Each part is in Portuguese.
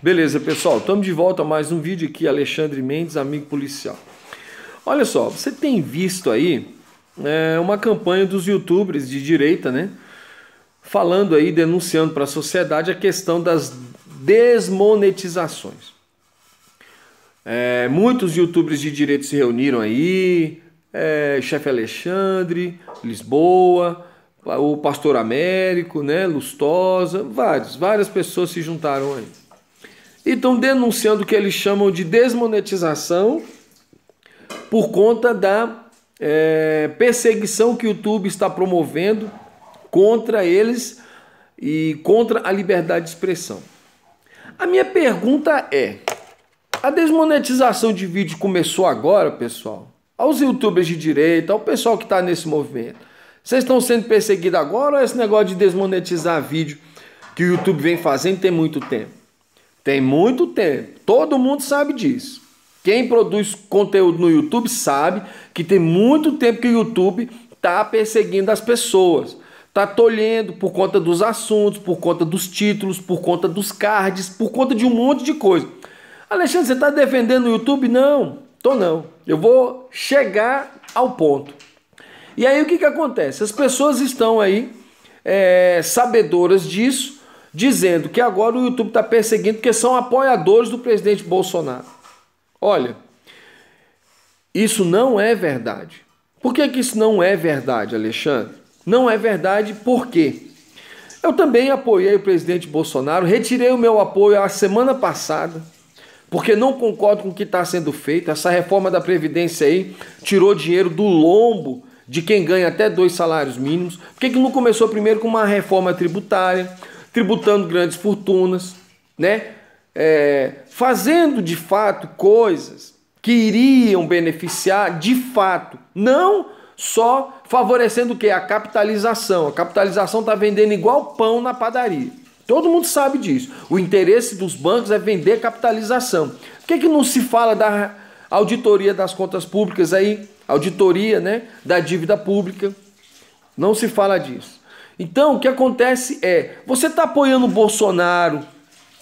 Beleza, pessoal, estamos de volta a mais um vídeo aqui, Alexandre Mendes, amigo policial. Olha só, você tem visto aí é, uma campanha dos youtubers de direita, né? Falando aí, denunciando para a sociedade a questão das desmonetizações. É, muitos youtubers de direita se reuniram aí, é, chefe Alexandre, Lisboa, o pastor Américo, né, Lustosa, vários, várias pessoas se juntaram aí e estão denunciando o que eles chamam de desmonetização por conta da é, perseguição que o YouTube está promovendo contra eles e contra a liberdade de expressão. A minha pergunta é: a desmonetização de vídeo começou agora, pessoal? Aos youtubers de direita, ao pessoal que está nesse movimento. Vocês estão sendo perseguidos agora ou esse negócio de desmonetizar vídeo que o YouTube vem fazendo tem muito tempo? Tem muito tempo. Todo mundo sabe disso. Quem produz conteúdo no YouTube sabe que tem muito tempo que o YouTube está perseguindo as pessoas. Está tolhendo por conta dos assuntos, por conta dos títulos, por conta dos cards, por conta de um monte de coisa. Alexandre, você está defendendo o YouTube? Não, estou não. Eu vou chegar ao ponto. E aí o que, que acontece? As pessoas estão aí é, sabedoras disso dizendo que agora o YouTube está perseguindo porque são apoiadores do presidente Bolsonaro. Olha, isso não é verdade. Por que, que isso não é verdade, Alexandre? Não é verdade por quê? Eu também apoiei o presidente Bolsonaro, retirei o meu apoio a semana passada, porque não concordo com o que está sendo feito. Essa reforma da Previdência aí tirou dinheiro do lombo de quem ganha até dois salários mínimos. Por que, que não começou primeiro com uma reforma tributária? tributando grandes fortunas, né? É, fazendo de fato coisas que iriam beneficiar de fato, não só favorecendo o que? A capitalização. A capitalização está vendendo igual pão na padaria. Todo mundo sabe disso. O interesse dos bancos é vender capitalização. Por que, que não se fala da auditoria das contas públicas aí? Auditoria né, da dívida pública. Não se fala disso. Então, o que acontece é, você está apoiando o Bolsonaro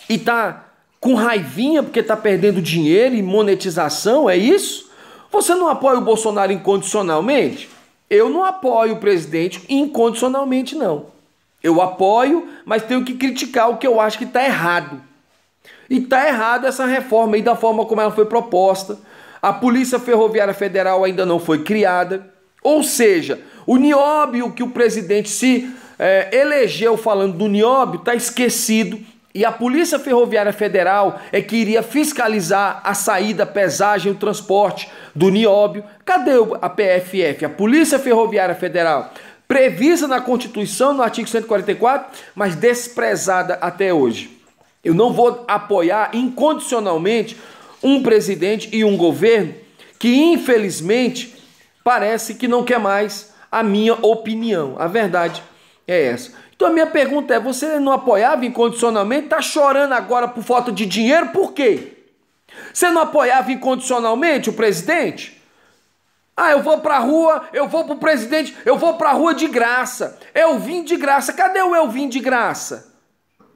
e está com raivinha porque está perdendo dinheiro e monetização, é isso? Você não apoia o Bolsonaro incondicionalmente? Eu não apoio o presidente incondicionalmente, não. Eu apoio, mas tenho que criticar o que eu acho que está errado. E está errado essa reforma aí da forma como ela foi proposta. A Polícia Ferroviária Federal ainda não foi criada. Ou seja, o nióbio que o presidente se é, elegeu falando do nióbio está esquecido e a Polícia Ferroviária Federal é que iria fiscalizar a saída, a pesagem, o transporte do nióbio. Cadê a PFF, a Polícia Ferroviária Federal? Prevista na Constituição, no artigo 144, mas desprezada até hoje. Eu não vou apoiar incondicionalmente um presidente e um governo que, infelizmente, parece que não quer mais a minha opinião. A verdade é essa. Então a minha pergunta é: você não apoiava incondicionalmente? Tá chorando agora por falta de dinheiro? Por quê? Você não apoiava incondicionalmente o presidente? Ah, eu vou para a rua, eu vou pro presidente, eu vou para a rua de graça. Eu é vim de graça. Cadê o eu vim de graça?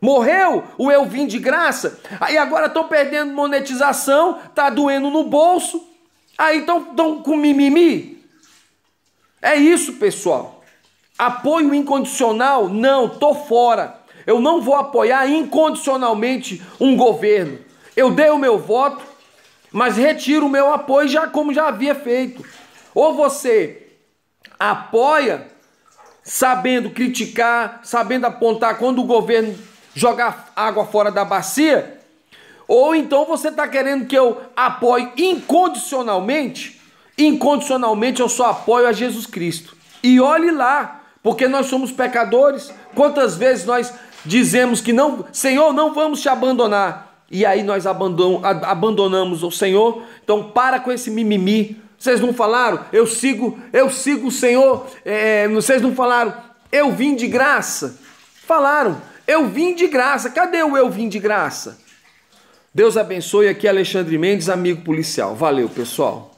Morreu o eu vim de graça? Aí agora estão perdendo monetização, tá doendo no bolso. Aí estão com mimimi. É isso, pessoal. Apoio incondicional? Não, tô fora. Eu não vou apoiar incondicionalmente um governo. Eu dei o meu voto, mas retiro o meu apoio já como já havia feito. Ou você apoia sabendo criticar, sabendo apontar quando o governo jogar água fora da bacia, ou então você está querendo que eu apoie incondicionalmente? Incondicionalmente eu só apoio a Jesus Cristo. E olhe lá, porque nós somos pecadores. Quantas vezes nós dizemos que não, Senhor, não vamos te abandonar, e aí nós abandonamos o Senhor. Então para com esse mimimi. Vocês não falaram? Eu sigo, eu sigo o Senhor. É, é, vocês não falaram? Eu vim de graça. Falaram? Eu vim de graça. Cadê o eu vim de graça? Deus abençoe aqui Alexandre Mendes, amigo policial. Valeu, pessoal.